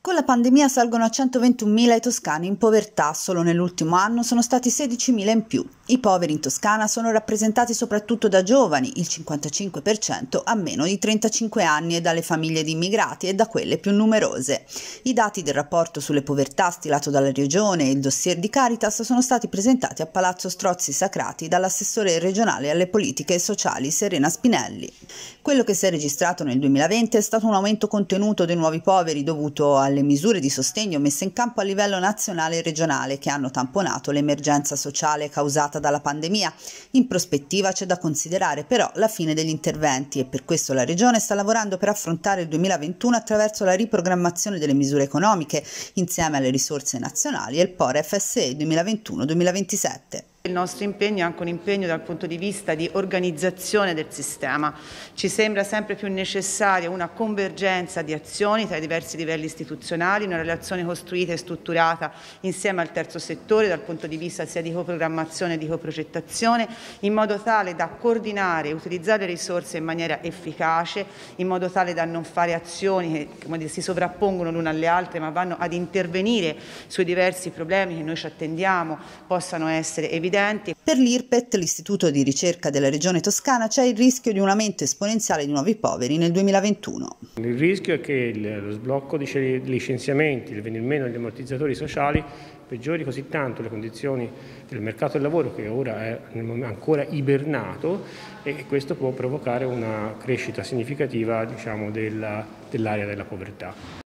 Con la pandemia salgono a 121.000 i toscani in povertà, solo nell'ultimo anno sono stati 16.000 in più. I poveri in Toscana sono rappresentati soprattutto da giovani, il 55% a meno di 35 anni e dalle famiglie di immigrati e da quelle più numerose. I dati del rapporto sulle povertà stilato dalla Regione e il dossier di Caritas sono stati presentati a Palazzo Strozzi Sacrati dall'assessore regionale alle politiche sociali Serena Spinelli. Quello che si è registrato nel 2020 è stato un aumento contenuto dei nuovi poveri dovuto alle misure di sostegno messe in campo a livello nazionale e regionale che hanno tamponato l'emergenza sociale causata causata dalla pandemia. In prospettiva c'è da considerare però la fine degli interventi e per questo la Regione sta lavorando per affrontare il 2021 attraverso la riprogrammazione delle misure economiche insieme alle risorse nazionali e il POR FSE 2021-2027. Il nostro impegno è anche un impegno dal punto di vista di organizzazione del sistema. Ci sembra sempre più necessaria una convergenza di azioni tra i diversi livelli istituzionali, una relazione costruita e strutturata insieme al terzo settore dal punto di vista sia di coprogrammazione che di coprogettazione, in modo tale da coordinare e utilizzare le risorse in maniera efficace, in modo tale da non fare azioni che dire, si sovrappongono l'una alle altre ma vanno ad intervenire sui diversi problemi che noi ci attendiamo possano essere evidenti evidenti. Per l'IRPET, l'istituto di ricerca della regione toscana, c'è il rischio di un aumento esponenziale di nuovi poveri nel 2021. Il rischio è che lo sblocco dei licenziamenti, il venir meno degli ammortizzatori sociali peggiori così tanto le condizioni del mercato del lavoro che ora è ancora ibernato e questo può provocare una crescita significativa diciamo, dell'area della povertà.